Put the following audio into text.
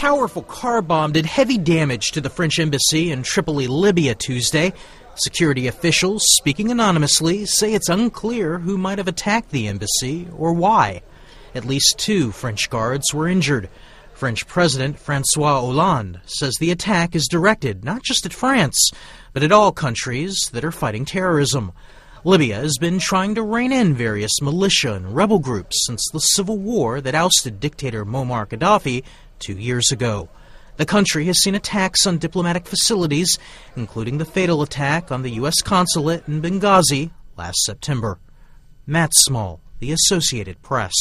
powerful car bomb did heavy damage to the French embassy in Tripoli, Libya Tuesday. Security officials, speaking anonymously, say it's unclear who might have attacked the embassy or why. At least two French guards were injured. French President Francois Hollande says the attack is directed not just at France, but at all countries that are fighting terrorism. Libya has been trying to rein in various militia and rebel groups since the civil war that ousted dictator Muammar Gaddafi two years ago. The country has seen attacks on diplomatic facilities, including the fatal attack on the U.S. consulate in Benghazi last September. Matt Small, The Associated Press.